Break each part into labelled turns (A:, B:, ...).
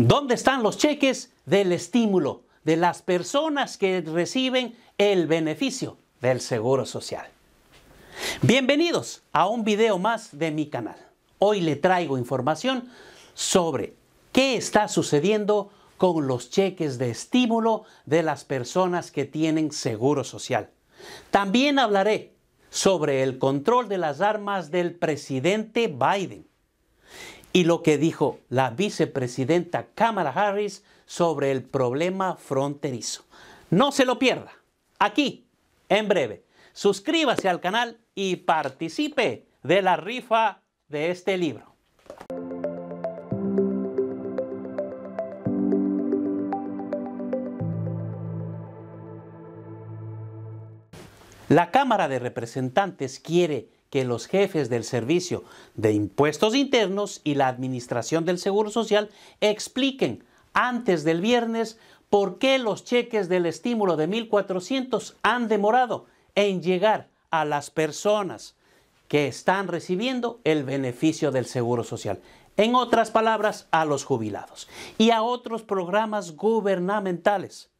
A: ¿Dónde están los cheques del estímulo de las personas que reciben el beneficio del Seguro Social? Bienvenidos a un video más de mi canal. Hoy le traigo información sobre qué está sucediendo con los cheques de estímulo de las personas que tienen Seguro Social. También hablaré sobre el control de las armas del presidente Biden y lo que dijo la vicepresidenta Kamala Harris sobre el problema fronterizo. No se lo pierda. Aquí, en breve, suscríbase al canal y participe de la rifa de este libro. La Cámara de Representantes quiere que los jefes del Servicio de Impuestos Internos y la Administración del Seguro Social expliquen antes del viernes por qué los cheques del estímulo de 1.400 han demorado en llegar a las personas que están recibiendo el beneficio del Seguro Social. En otras palabras, a los jubilados y a otros programas gubernamentales.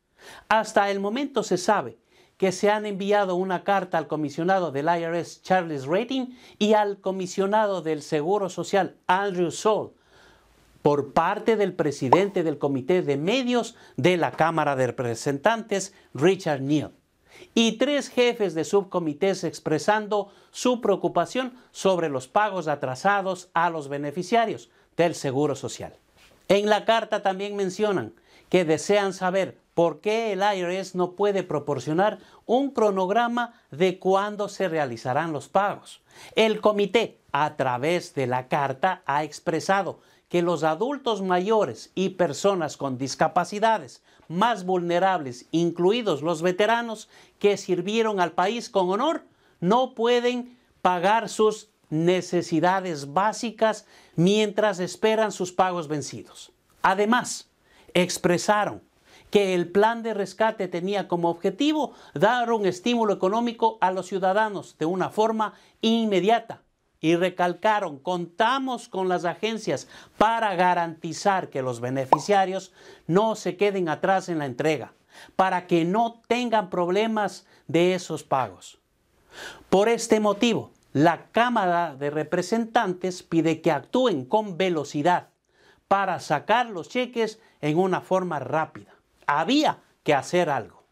A: Hasta el momento se sabe que se han enviado una carta al comisionado del IRS Charles Rating y al comisionado del Seguro Social Andrew Saul por parte del presidente del Comité de Medios de la Cámara de Representantes, Richard Neal, y tres jefes de subcomités expresando su preocupación sobre los pagos atrasados a los beneficiarios del Seguro Social. En la carta también mencionan que desean saber ¿Por qué el IRS no puede proporcionar un cronograma de cuándo se realizarán los pagos? El comité, a través de la carta, ha expresado que los adultos mayores y personas con discapacidades más vulnerables, incluidos los veteranos que sirvieron al país con honor, no pueden pagar sus necesidades básicas mientras esperan sus pagos vencidos. Además, expresaron que el plan de rescate tenía como objetivo dar un estímulo económico a los ciudadanos de una forma inmediata. Y recalcaron, contamos con las agencias para garantizar que los beneficiarios no se queden atrás en la entrega, para que no tengan problemas de esos pagos. Por este motivo, la Cámara de Representantes pide que actúen con velocidad para sacar los cheques en una forma rápida había que hacer algo.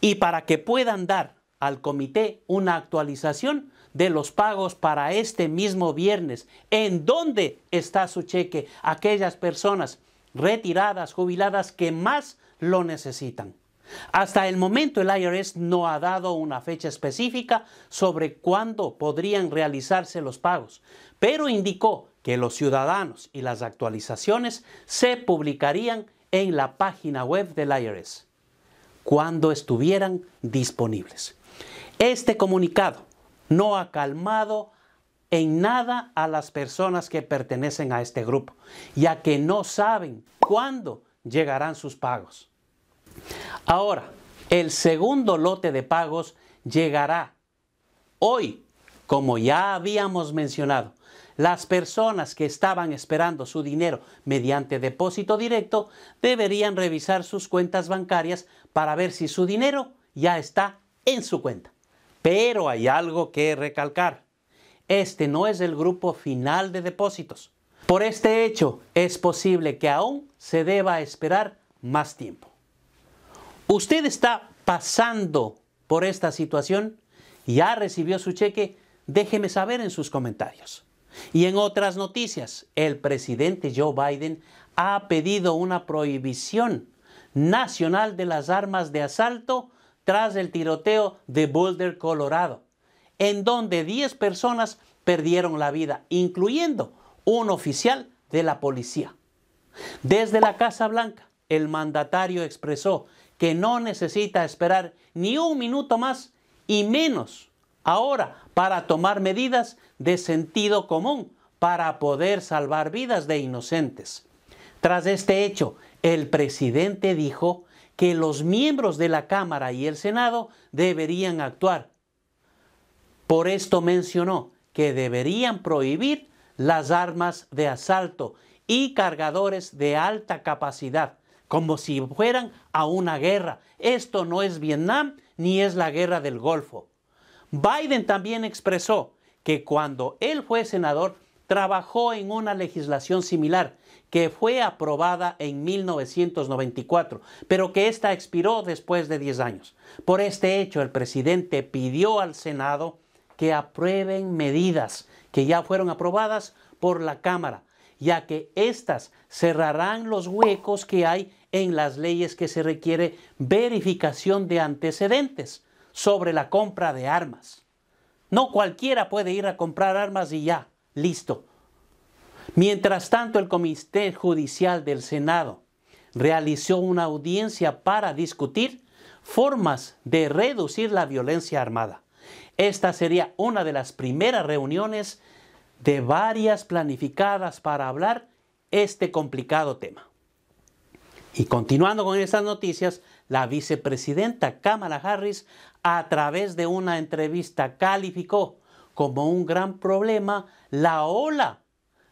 A: Y para que puedan dar al comité una actualización de los pagos para este mismo viernes, en dónde está su cheque, aquellas personas retiradas, jubiladas que más lo necesitan. Hasta el momento el IRS no ha dado una fecha específica sobre cuándo podrían realizarse los pagos, pero indicó que los ciudadanos y las actualizaciones se publicarían en la página web del IRS cuando estuvieran disponibles. Este comunicado no ha calmado en nada a las personas que pertenecen a este grupo, ya que no saben cuándo llegarán sus pagos. Ahora, el segundo lote de pagos llegará hoy como ya habíamos mencionado, las personas que estaban esperando su dinero mediante depósito directo deberían revisar sus cuentas bancarias para ver si su dinero ya está en su cuenta. Pero hay algo que recalcar. Este no es el grupo final de depósitos. Por este hecho, es posible que aún se deba esperar más tiempo. ¿Usted está pasando por esta situación? ¿Ya recibió su cheque? Déjeme saber en sus comentarios. Y en otras noticias, el presidente Joe Biden ha pedido una prohibición nacional de las armas de asalto tras el tiroteo de Boulder, Colorado, en donde 10 personas perdieron la vida, incluyendo un oficial de la policía. Desde la Casa Blanca, el mandatario expresó que no necesita esperar ni un minuto más y menos ahora para tomar medidas de sentido común para poder salvar vidas de inocentes. Tras este hecho, el presidente dijo que los miembros de la Cámara y el Senado deberían actuar. Por esto mencionó que deberían prohibir las armas de asalto y cargadores de alta capacidad, como si fueran a una guerra. Esto no es Vietnam ni es la guerra del Golfo. Biden también expresó que cuando él fue senador trabajó en una legislación similar que fue aprobada en 1994, pero que ésta expiró después de 10 años. Por este hecho, el presidente pidió al Senado que aprueben medidas que ya fueron aprobadas por la Cámara, ya que éstas cerrarán los huecos que hay en las leyes que se requiere verificación de antecedentes sobre la compra de armas. No cualquiera puede ir a comprar armas y ya, listo. Mientras tanto, el Comité Judicial del Senado realizó una audiencia para discutir formas de reducir la violencia armada. Esta sería una de las primeras reuniones de varias planificadas para hablar este complicado tema. Y continuando con estas noticias, la vicepresidenta Kamala Harris a través de una entrevista calificó como un gran problema la ola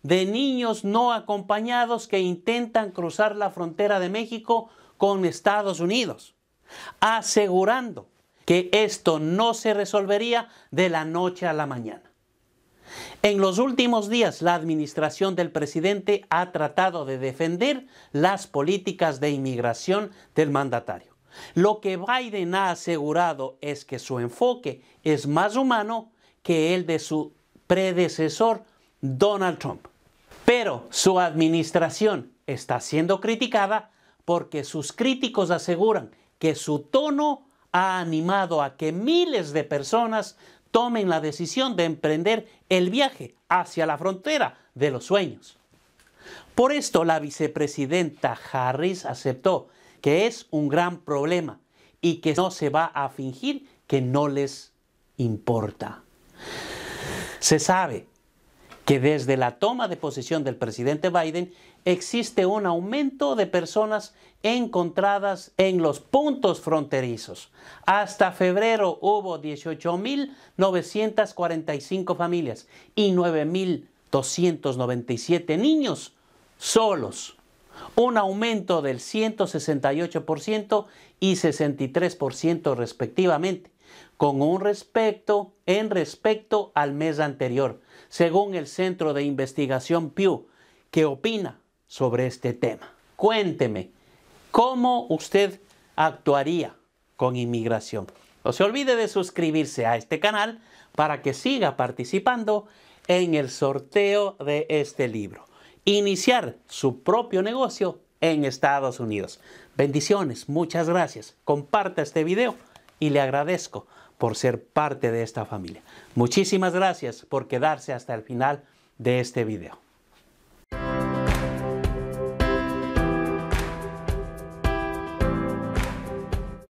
A: de niños no acompañados que intentan cruzar la frontera de México con Estados Unidos, asegurando que esto no se resolvería de la noche a la mañana. En los últimos días, la administración del presidente ha tratado de defender las políticas de inmigración del mandatario. Lo que Biden ha asegurado es que su enfoque es más humano que el de su predecesor, Donald Trump. Pero su administración está siendo criticada porque sus críticos aseguran que su tono ha animado a que miles de personas tomen la decisión de emprender el viaje hacia la frontera de los sueños. Por esto la vicepresidenta Harris aceptó que es un gran problema y que no se va a fingir que no les importa. Se sabe que desde la toma de posesión del presidente Biden existe un aumento de personas encontradas en los puntos fronterizos. Hasta febrero hubo 18.945 familias y 9.297 niños solos. Un aumento del 168% y 63% respectivamente, con un respecto en respecto al mes anterior, según el Centro de Investigación Pew, que opina sobre este tema. Cuénteme, ¿cómo usted actuaría con inmigración? No se olvide de suscribirse a este canal para que siga participando en el sorteo de este libro. Iniciar su propio negocio en Estados Unidos. Bendiciones, muchas gracias. Comparta este video y le agradezco por ser parte de esta familia. Muchísimas gracias por quedarse hasta el final de este video.